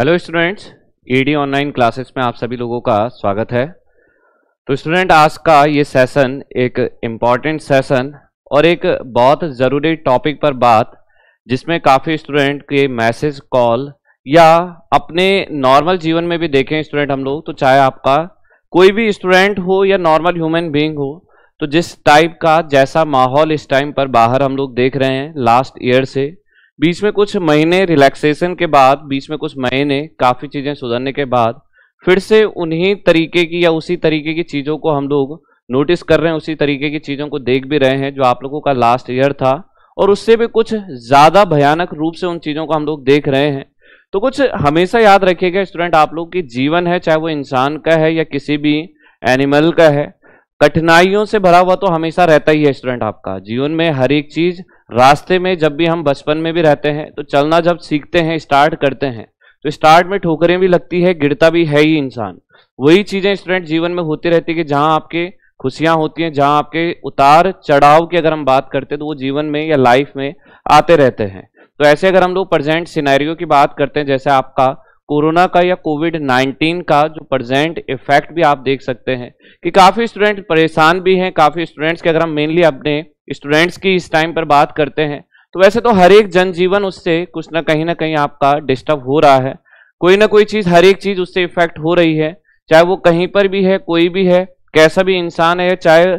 hello students ED online classes में आप सभी लोगों का स्वागत है तो स्टूडेंट आज का ये सेशन एक इम्पॉर्टेंट सेशन और एक बहुत ज़रूरी टॉपिक पर बात जिसमें काफ़ी स्टूडेंट के मैसेज कॉल या अपने नॉर्मल जीवन में भी देखें स्टूडेंट हम लोग तो चाहे आपका कोई भी स्टूडेंट हो या नॉर्मल ह्यूमन बींग हो तो जिस टाइप का जैसा माहौल इस टाइम पर बाहर हम लोग देख रहे हैं लास्ट ईयर से बीच में कुछ महीने रिलैक्सेशन के बाद बीच में कुछ महीने काफ़ी चीज़ें सुधरने के बाद फिर से उन्हीं तरीके की या उसी तरीके की चीज़ों को हम लोग नोटिस कर रहे हैं उसी तरीके की चीज़ों को देख भी रहे हैं जो आप लोगों का लास्ट ईयर था और उससे भी कुछ ज़्यादा भयानक रूप से उन चीज़ों को हम लोग देख रहे हैं तो कुछ हमेशा याद रखिएगा स्टूडेंट आप लोग की जीवन है चाहे वो इंसान का है या किसी भी एनिमल का है कठिनाइयों से भरा हुआ तो हमेशा रहता ही है स्टूडेंट आपका जीवन में हर एक चीज़ रास्ते में जब भी हम बचपन में भी रहते हैं तो चलना जब सीखते हैं स्टार्ट करते हैं तो स्टार्ट में ठोकरें भी लगती है गिरता भी है ही इंसान वही चीज़ें स्टूडेंट जीवन में होती रहती है कि जहाँ आपके खुशियाँ होती हैं जहाँ आपके उतार चढ़ाव की अगर हम बात करते हैं तो वो जीवन में या लाइफ में आते रहते हैं तो ऐसे अगर हम लोग प्रजेंट सिनेरियो की बात करते हैं जैसे आपका कोरोना का या कोविड 19 का जो प्रजेंट इफेक्ट भी आप देख सकते हैं कि काफ़ी स्टूडेंट परेशान भी हैं काफ़ी स्टूडेंट्स के अगर हम मेनली अपने स्टूडेंट्स की इस टाइम पर बात करते हैं तो वैसे तो हर एक जनजीवन उससे कुछ ना कहीं ना कहीं आपका डिस्टर्ब हो रहा है कोई ना कोई चीज़ हर एक चीज़ उससे इफेक्ट हो रही है चाहे वो कहीं पर भी है कोई भी है कैसा भी इंसान है चाहे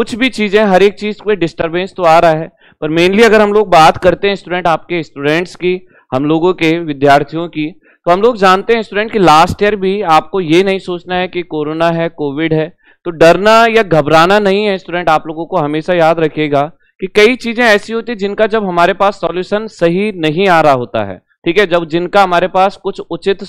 कुछ भी चीज़ें हर एक चीज़ कोई डिस्टर्बेंस तो आ रहा है पर मेनली अगर हम लोग बात करते हैं स्टूडेंट आपके स्टूडेंट्स की हम लोगों के विद्यार्थियों की तो हम लोग जानते हैं स्टूडेंट कि लास्ट ईयर भी आपको ये नहीं सोचना है कि कोरोना है कोविड है तो डरना या घबराना नहीं है स्टूडेंट आप लोगों को हमेशा याद रखिएगा कि कई चीजें ऐसी होती जिनका जब हमारे पास सॉल्यूशन सही नहीं आ रहा होता है ठीक है जब जिनका हमारे पास कुछ उचित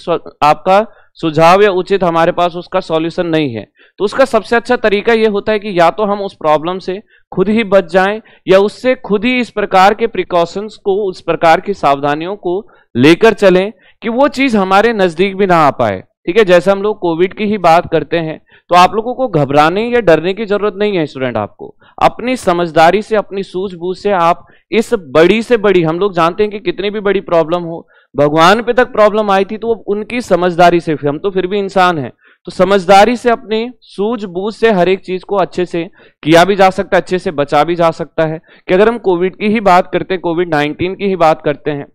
आपका सुझाव या उचित हमारे पास उसका सॉल्यूशन नहीं है तो उसका सबसे अच्छा तरीका ये होता है कि या तो हम उस प्रॉब्लम से खुद ही बच जाएं या उससे खुद ही इस प्रकार के प्रिकॉशंस को उस प्रकार की सावधानियों को लेकर चलें कि वो चीज़ हमारे नज़दीक भी ना आ पाए ठीक है जैसे हम लोग कोविड की ही बात करते हैं तो आप लोगों को घबराने या डरने की जरूरत नहीं है स्टूडेंट आपको अपनी समझदारी से अपनी सूझबूझ से आप इस बड़ी से बड़ी हम लोग जानते हैं कि कितनी भी बड़ी प्रॉब्लम हो भगवान पे तक प्रॉब्लम आई थी तो वो उनकी समझदारी से हम तो फिर भी इंसान हैं तो समझदारी से अपनी सूझबूझ से हर एक चीज को अच्छे से किया भी जा सकता है अच्छे से बचा भी जा सकता है कि अगर हम कोविड की ही बात करते हैं कोविड नाइन्टीन की ही बात करते हैं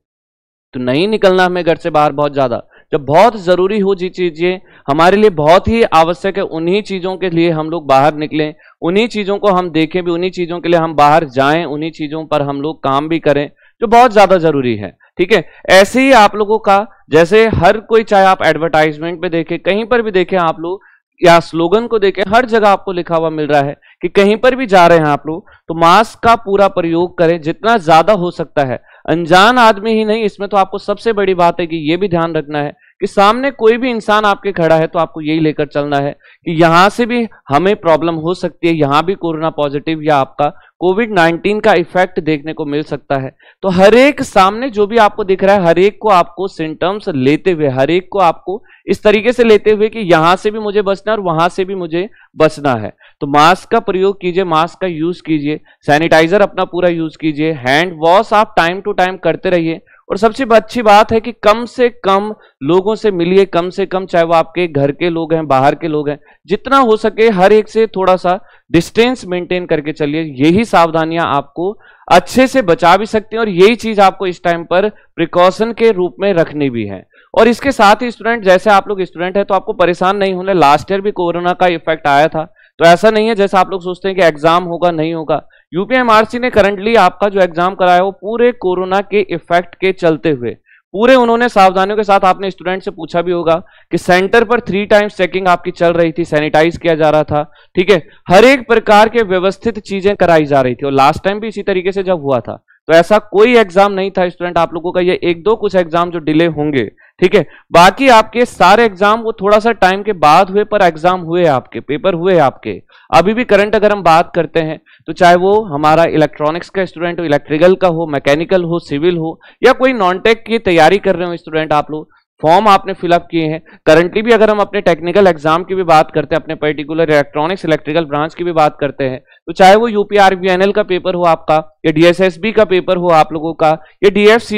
तो नहीं निकलना हमें घर से बाहर बहुत ज़्यादा जब बहुत ज़रूरी हो जी चीज़ें हमारे लिए बहुत ही आवश्यक है उन्हीं चीज़ों के लिए हम लोग बाहर निकलें उन्हीं चीज़ों को हम देखें भी उन्हीं चीज़ों के लिए हम बाहर जाएं उन्हीं चीज़ों पर हम लोग काम भी करें जो बहुत ज़्यादा ज़रूरी है ठीक है ऐसे ही आप लोगों का जैसे हर कोई चाहे आप एडवर्टाइजमेंट पे देखें कहीं पर भी देखें आप लोग या स्लोगन को देखें हर जगह आपको लिखा हुआ मिल रहा है कि कहीं पर भी जा रहे हैं आप लोग तो मास्क का पूरा प्रयोग करें जितना ज्यादा हो सकता है अनजान आदमी ही नहीं इसमें तो आपको सबसे बड़ी बात है कि ये भी ध्यान रखना है कि सामने कोई भी इंसान आपके खड़ा है तो आपको यही लेकर चलना है कि यहां से भी हमें प्रॉब्लम हो सकती है यहां भी कोरोना पॉजिटिव या आपका कोविड 19 का इफेक्ट देखने को मिल सकता है तो हर एक सामने जो भी आपको दिख रहा है हर एक को आपको सिम्टम्स लेते हुए हर एक को आपको इस तरीके से लेते हुए कि यहां से भी मुझे बचना और वहां से भी मुझे बचना है तो मास्क का प्रयोग कीजिए मास्क का यूज कीजिए सैनिटाइजर अपना पूरा यूज कीजिए हैंड वॉश आप टाइम टू टाइम करते रहिए और सबसे अच्छी बात है कि कम से कम लोगों से मिलिए कम से कम चाहे वो आपके घर के लोग हैं बाहर के लोग हैं जितना हो सके हर एक से थोड़ा सा डिस्टेंस मेंटेन करके चलिए यही सावधानियां आपको अच्छे से बचा भी सकती हैं और यही चीज आपको इस टाइम पर प्रिकॉशन के रूप में रखनी भी है और इसके साथ ही स्टूडेंट जैसे आप लोग स्टूडेंट है तो आपको परेशान नहीं होने लास्ट ईयर भी कोरोना का इफेक्ट आया था तो ऐसा नहीं है जैसे आप लोग सोचते हैं कि एग्जाम होगा नहीं होगा यूपीएमआरसी ने करंटली आपका जो एग्जाम कराया वो पूरे कोरोना के इफेक्ट के चलते हुए पूरे उन्होंने सावधानियों के साथ आपने स्टूडेंट से पूछा भी होगा कि सेंटर पर थ्री टाइम्स चेकिंग आपकी चल रही थी सैनिटाइज किया जा रहा था ठीक है हर एक प्रकार के व्यवस्थित चीजें कराई जा रही थी और लास्ट टाइम भी इसी तरीके से जब हुआ था तो ऐसा कोई एग्जाम नहीं था स्टूडेंट आप लोगों का ये एक दो कुछ एग्जाम जो डिले होंगे ठीक है बाकी आपके सारे एग्जाम वो थोड़ा सा टाइम के बाद हुए पर एग्जाम हुए आपके पेपर हुए आपके अभी भी करंट अगर हम बात करते हैं तो चाहे वो हमारा इलेक्ट्रॉनिक्स का स्टूडेंट हो इलेक्ट्रिकल का हो मैकेनिकल हो सिविल हो या कोई नॉन टेक की तैयारी कर रहे हो स्टूडेंट आप लोग फॉर्म आपने फिलअप किए हैं करंटली भी अगर हम अपने टेक्निकल एग्जाम की भी बात करते हैं अपने पर्टिकुलर इलेक्ट्रॉनिक्स इलेक्ट्रिकल ब्रांच की भी बात करते हैं तो चाहे वो यूपीआरबीएनएल का पेपर हो आपका या डीएसएसबी का पेपर हो आप लोगों का या डीएफ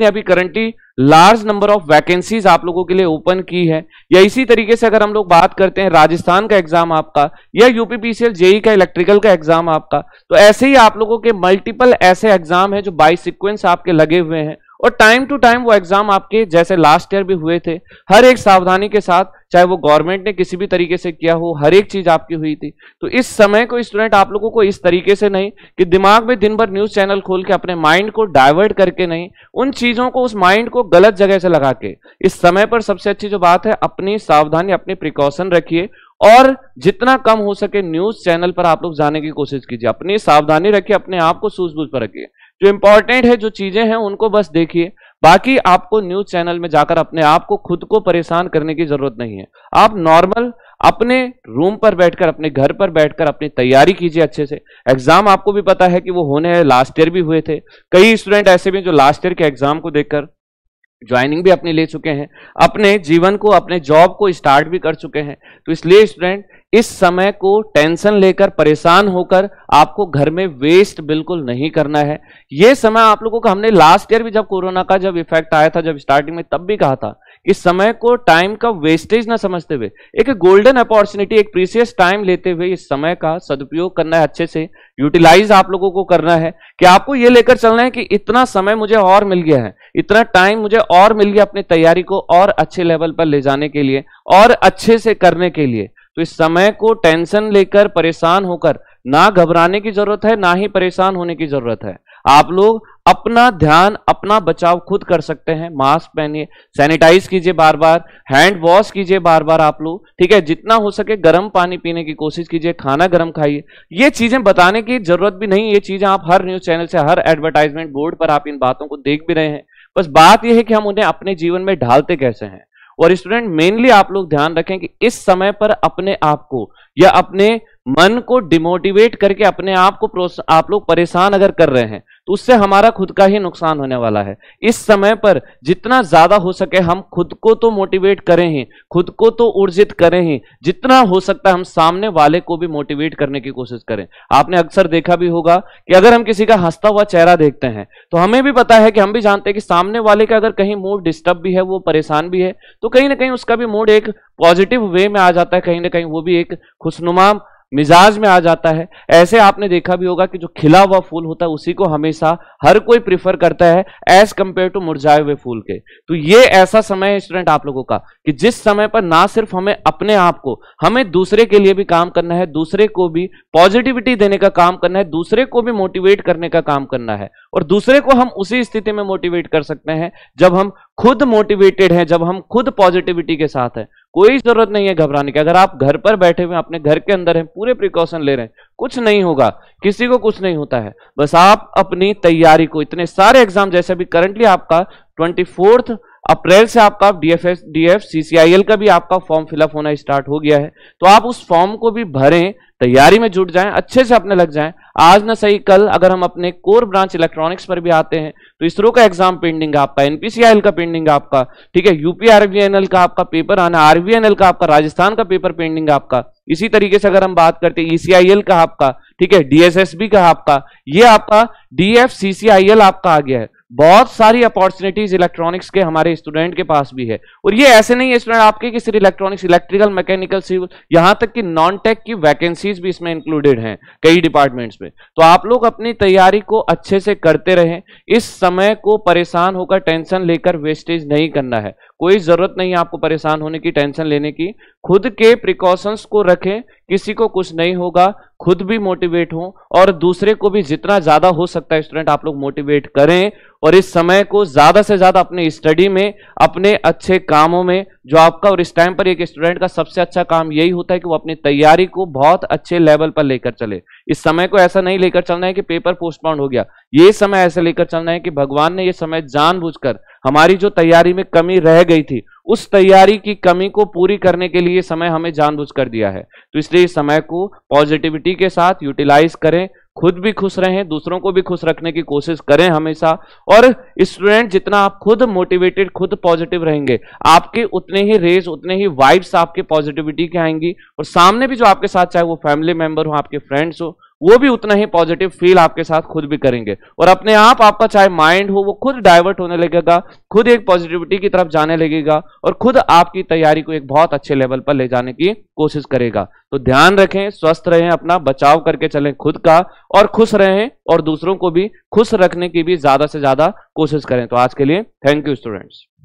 ने अभी currently large number of vacancies आप लोगों के लिए ओपन की है या इसी तरीके से अगर हम लोग बात करते हैं राजस्थान का एग्जाम आपका या यूपीपीसीएल जेई e का इलेक्ट्रिकल का एग्जाम आपका तो ऐसे ही आप लोगों के मल्टीपल ऐसे एग्जाम है जो बाई सिक्वेंस आपके लगे हुए हैं और टाइम टू टाइम वो एग्जाम आपके जैसे लास्ट ईयर भी हुए थे हर एक सावधानी के साथ चाहे वो गवर्नमेंट ने किसी भी तरीके से किया हो हर एक चीज आपकी हुई थी तो इस समय को स्टूडेंट आप लोगों को इस तरीके से नहीं कि दिमाग में दिन भर न्यूज चैनल खोल के अपने माइंड को डाइवर्ट करके नहीं उन चीजों को उस माइंड को गलत जगह से लगा के इस समय पर सबसे अच्छी जो बात है अपनी सावधानी अपनी प्रिकॉशन रखिए और जितना कम हो सके न्यूज चैनल पर आप लोग जाने की कोशिश कीजिए अपनी सावधानी रखिए अपने आप को सूझबूझ पर रखिए जो इंपॉर्टेंट है जो चीजें हैं उनको बस देखिए बाकी आपको न्यूज चैनल में जाकर अपने आप को खुद को परेशान करने की जरूरत नहीं है आप नॉर्मल अपने रूम पर बैठकर अपने घर पर बैठकर अपनी तैयारी कीजिए अच्छे से एग्जाम आपको भी पता है कि वो होने हैं लास्ट ईयर भी हुए थे कई स्टूडेंट ऐसे भी जो लास्ट ईयर के एग्जाम को देखकर ज्वाइनिंग भी अपनी ले चुके हैं अपने जीवन को अपने जॉब को स्टार्ट भी कर चुके हैं तो इसलिए स्टूडेंट इस समय को टेंशन लेकर परेशान होकर आपको घर में वेस्ट बिल्कुल नहीं करना है ये समय आप लोगों का हमने लास्ट ईयर भी जब कोरोना का जब इफेक्ट आया था जब स्टार्टिंग में तब भी कहा था कि समय को टाइम का वेस्टेज ना समझते हुए एक गोल्डन अपॉर्चुनिटी एक प्रीसियस टाइम लेते हुए इस समय का सदुपयोग करना है अच्छे से यूटिलाइज आप लोगों को करना है कि आपको ये लेकर चलना है कि इतना समय मुझे और मिल गया है इतना टाइम मुझे और मिल गया अपनी तैयारी को और अच्छे लेवल पर ले जाने के लिए और अच्छे से करने के लिए तो इस समय को टेंशन लेकर परेशान होकर ना घबराने की जरूरत है ना ही परेशान होने की जरूरत है आप लोग अपना ध्यान अपना बचाव खुद कर सकते हैं मास्क पहनिए सैनिटाइज कीजिए बार बार हैंड वॉश कीजिए बार बार आप लोग ठीक है जितना हो सके गर्म पानी पीने की कोशिश कीजिए खाना गर्म खाइए ये चीजें बताने की जरूरत भी नहीं ये चीजें आप हर न्यूज चैनल से हर एडवर्टाइजमेंट बोर्ड पर आप इन बातों को देख भी रहे हैं बस बात यह है कि हम उन्हें अपने जीवन में ढालते कैसे हैं और स्टूडेंट मेनली आप लोग ध्यान रखें कि इस समय पर अपने आप को या अपने मन को डिमोटिवेट करके अपने आप को आप लोग परेशान अगर कर रहे हैं तो उससे हमारा खुद का ही नुकसान होने वाला है इस समय पर जितना ज़्यादा हो सके हम खुद को तो मोटिवेट करें ही खुद को तो ऊर्जित करें ही जितना हो सकता है हम सामने वाले को भी मोटिवेट करने की कोशिश करें आपने अक्सर देखा भी होगा कि अगर हम किसी का हंसता हुआ चेहरा देखते हैं तो हमें भी पता है कि हम भी जानते हैं कि सामने वाले का अगर कहीं मूड डिस्टर्ब भी है वो परेशान भी है तो कहीं ना कहीं उसका भी मूड एक पॉजिटिव वे में आ जाता है कहीं ना कहीं वो भी एक खुशनुमा मिजाज में आ जाता है ऐसे आपने देखा भी होगा कि जो खिला हुआ फूल होता है उसी को हमेशा हर कोई प्रिफर करता है एज कंपेयर टू मुरझाए हुए फूल के तो ये ऐसा समय है स्टूडेंट आप लोगों का कि जिस समय पर ना सिर्फ हमें अपने आप को हमें दूसरे के लिए भी काम करना है दूसरे को भी पॉजिटिविटी देने का काम करना है दूसरे को भी मोटिवेट करने का काम करना है और दूसरे को हम उसी स्थिति में मोटिवेट कर सकते हैं जब हम खुद मोटिवेटेड है जब हम खुद पॉजिटिविटी के साथ है कोई जरूरत नहीं है घबराने की अगर आप घर पर बैठे हुए अपने घर के अंदर हैं पूरे प्रिकॉशन ले रहे हैं कुछ नहीं होगा किसी को कुछ नहीं होता है बस आप अपनी तैयारी को इतने सारे एग्जाम जैसे अभी करंटली आपका ट्वेंटी फोर्थ अप्रैल से आपका डीएफएस डीएफ सीसीआईएल का भी आपका फॉर्म फिलअप होना स्टार्ट हो गया है तो आप उस फॉर्म को भी भरें तैयारी में जुट जाएं अच्छे से अपने लग जाएं आज ना सही कल अगर हम अपने कोर ब्रांच इलेक्ट्रॉनिक्स पर भी आते हैं तो इसरो का एग्जाम पेंडिंग है आपका एनपीसीआईएल का पेंडिंग है आपका ठीक है यूपी का आपका पेपर आना आरबीएनएल का आपका राजस्थान का पेपर पेंडिंग है आपका इसी तरीके से अगर हम बात करते हैं ईसीआईएल e का आपका ठीक है डीएसएसबी का आपका ये आपका डीएफ आपका आ गया है बहुत सारी अपॉर्चुनिटीज इलेक्ट्रॉनिक्स के हमारे स्टूडेंट के पास भी है और ये ऐसे नहीं है स्टूडेंट आपके कि सिर्फ इलेक्ट्रॉनिक्स इलेक्ट्रिकल मैकेनिकल सिविल यहां तक कि नॉन टेक की वैकेंसीज भी इसमें इंक्लूडेड हैं कई डिपार्टमेंट्स में तो आप लोग अपनी तैयारी को अच्छे से करते रहें इस समय को परेशान होकर टेंशन लेकर वेस्टेज नहीं करना है कोई ज़रूरत नहीं है आपको परेशान होने की टेंशन लेने की खुद के प्रिकॉशंस को रखें किसी को कुछ नहीं होगा खुद भी मोटिवेट हो और दूसरे को भी जितना ज़्यादा हो सकता है स्टूडेंट आप लोग मोटिवेट करें और इस समय को ज़्यादा से ज़्यादा अपने स्टडी में अपने अच्छे कामों में जो आपका और इस टाइम पर एक स्टूडेंट का सबसे अच्छा काम यही होता है कि वो अपनी तैयारी को बहुत अच्छे लेवल पर लेकर चले इस समय को ऐसा नहीं लेकर चलना है कि पेपर पोस्टपोन हो गया ये समय ऐसा लेकर चलना है कि भगवान ने ये समय जानबूझकर हमारी जो तैयारी में कमी रह गई थी उस तैयारी की कमी को पूरी करने के लिए समय हमें जानबूझ कर दिया है तो इसलिए इस समय को पॉजिटिविटी के साथ यूटिलाइज करें खुद भी खुश रहें दूसरों को भी खुश रखने की कोशिश करें हमेशा और स्टूडेंट जितना आप खुद मोटिवेटेड खुद पॉजिटिव रहेंगे आपके उतने ही रेस उतने ही वाइब्स आपके पॉजिटिविटी के आएंगी और सामने भी जो आपके साथ चाहे वो फैमिली मेंबर हो आपके फ्रेंड्स हो वो भी उतना ही पॉजिटिव फील आपके साथ खुद भी करेंगे और अपने आप आपका चाहे माइंड हो वो खुद डाइवर्ट होने लगेगा खुद एक पॉजिटिविटी की तरफ जाने लगेगा और खुद आपकी तैयारी को एक बहुत अच्छे लेवल पर ले जाने की कोशिश करेगा तो ध्यान रखें स्वस्थ रहें अपना बचाव करके चलें खुद का और खुश रहें और दूसरों को भी खुश रखने की भी ज्यादा से ज्यादा कोशिश करें तो आज के लिए थैंक यू स्टूडेंट्स